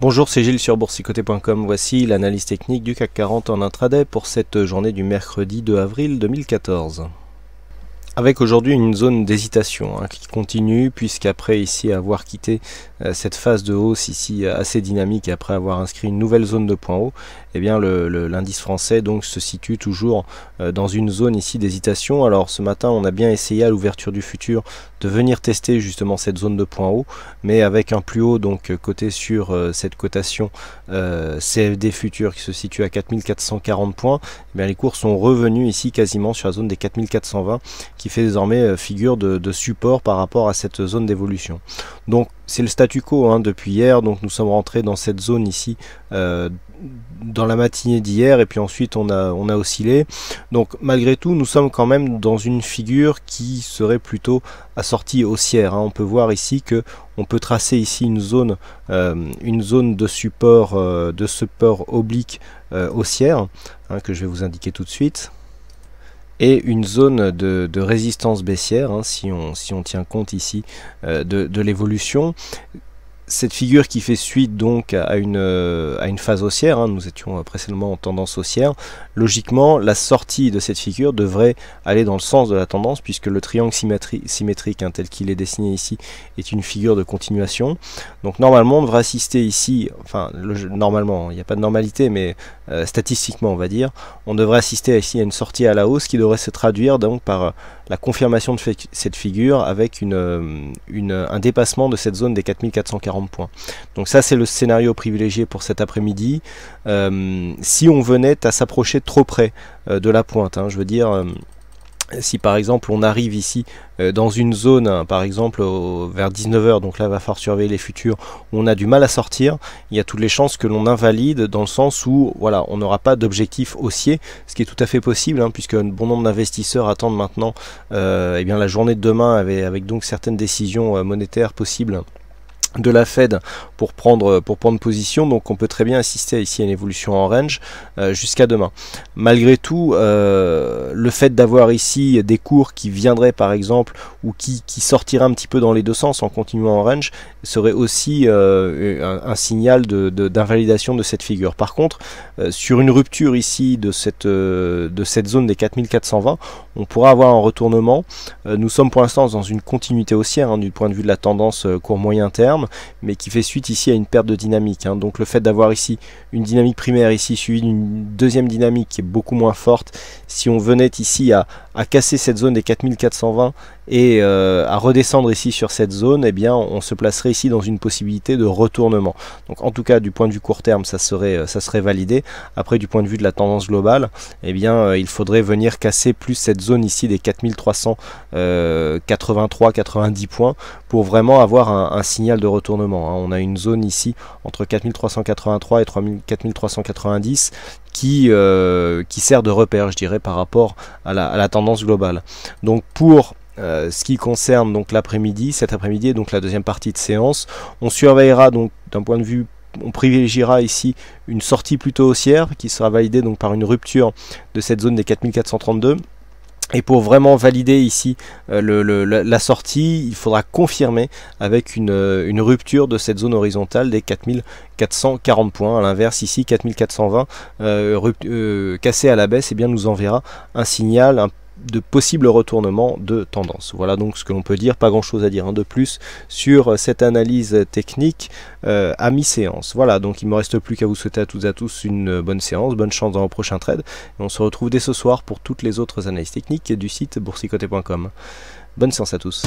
Bonjour, c'est Gilles sur boursicoté.com. Voici l'analyse technique du CAC 40 en intraday pour cette journée du mercredi 2 avril 2014 avec aujourd'hui une zone d'hésitation hein, qui continue, puisqu'après ici avoir quitté euh, cette phase de hausse ici euh, assez dynamique et après avoir inscrit une nouvelle zone de point haut, eh bien l'indice français donc se situe toujours euh, dans une zone ici d'hésitation. Alors ce matin on a bien essayé à l'ouverture du futur de venir tester justement cette zone de point haut, mais avec un plus haut donc coté sur cette cotation CFD futur qui se situe à 4440 points, eh les cours sont revenus ici quasiment sur la zone des 4420 qui fait désormais euh, figure de, support par rapport à cette zone d'évolution. Donc c'est le statu quo hein, depuis hier, donc nous sommes rentrés dans cette zone ici euh, dans la matinée d'hier et puis ensuite on a, on a oscillé. Donc malgré tout nous sommes quand même dans une figure qui serait plutôt assortie haussière. Hein. On peut voir ici que on peut tracer ici une zone, euh, une zone de support, de support oblique haussière hein, que je vais vous indiquer tout de suite et une zone de, résistance baissière, hein, si, on, si on tient compte ici euh, de, de l'évolution, cette figure qui fait suite donc à une, euh, à une phase haussière, hein, nous étions euh, précédemment en tendance haussière, logiquement la sortie de cette figure devrait aller dans le sens de la tendance puisque le triangle symétrique hein, tel qu'il est dessiné ici est une figure de continuation. Donc normalement on devrait assister ici, enfin normalement, il n'y a pas de normalité mais euh, statistiquement on va dire, on devrait assister ici à une sortie à la hausse qui devrait se traduire donc par la confirmation de cette figure avec euh, une, un dépassement de cette zone des 4440 points. Donc ça c'est le scénario privilégié pour cet après-midi. Euh, si on venait à s'approcher trop près euh, de la pointe, hein, je veux dire si par exemple on arrive ici euh, dans une zone, hein, par exemple vers 19h, donc là va falloir surveiller les futurs, on a du mal à sortir, il y a toutes les chances que l'on invalide dans le sens où voilà, on n'aura pas d'objectif haussier, ce qui est tout à fait possible, hein, puisque un bon nombre d'investisseurs attendent maintenant euh, eh bien, la journée de demain avec donc certaines décisions euh, monétaires possibles de la Fed pour prendre, pour position. Donc on peut très bien assister ici à une évolution en range euh, jusqu'à demain. Malgré tout, euh, le fait d'avoir ici des cours qui viendraient par exemple ou qui, qui sortiraient un petit peu dans les deux sens en continuant en range serait aussi euh, un, signal d'invalidation de, de, cette figure. Par contre, sur une rupture ici de cette, de cette zone des 4420, on pourra avoir un retournement. nous sommes pour l'instant dans une continuité haussière hein, du point de vue de la tendance court moyen terme mais qui fait suite ici à une perte de dynamique. Hein. Donc le fait d'avoir ici une dynamique primaire ici suivie d'une deuxième dynamique qui est beaucoup moins forte, si on venait ici à, casser cette zone des 4420 et euh, à redescendre ici sur cette zone, eh bien on se placerait ici dans une possibilité de retournement. Donc en tout cas du point de vue court terme, ça serait, euh, ça serait validé. Après du point de vue de la tendance globale, eh bien euh, il faudrait venir casser plus cette zone ici des 4383 90 points pour vraiment avoir un, un signal de retournement. Hein. On a une zone ici entre 4383 et 4390 qui, euh, qui sert de repère, je dirais, par rapport à la, tendance globale. Donc pour euh, ce qui concerne donc l'après-midi, cet après-midi donc la deuxième partie de séance, on surveillera donc d'un point de vue on privilégiera ici une sortie plutôt haussière qui sera validée donc par une rupture de cette zone des 4432 et pour vraiment valider ici euh, la sortie, il faudra confirmer avec une, euh, rupture de cette zone horizontale des 4440 points. À l'inverse, ici 4420 euh, euh, cassé à la baisse, et eh bien nous enverra un signal un de possibles retournements de tendance. Voilà donc ce que l'on peut dire, pas grand chose à dire hein. de plus sur euh, cette analyse technique euh, à mi-séance. Voilà, donc il ne me reste plus qu'à vous souhaiter à toutes et à tous une euh, bonne séance, bonne chance dans le prochain trade, on se retrouve dès ce soir pour toutes les autres analyses techniques du site boursicoté.com. Bonne séance à tous.